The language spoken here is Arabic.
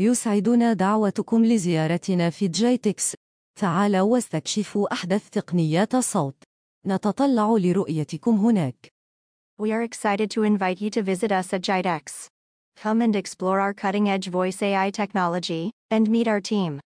يسعدنا دعوتكم لزيارتنا في جايتكس تعالوا واستكشفوا أحدث تقنيات الصوت نتطلع لرؤيتكم هناك We are excited to invite you to visit us at JITEX. Come and explore our cutting-edge voice AI technology, and meet our team.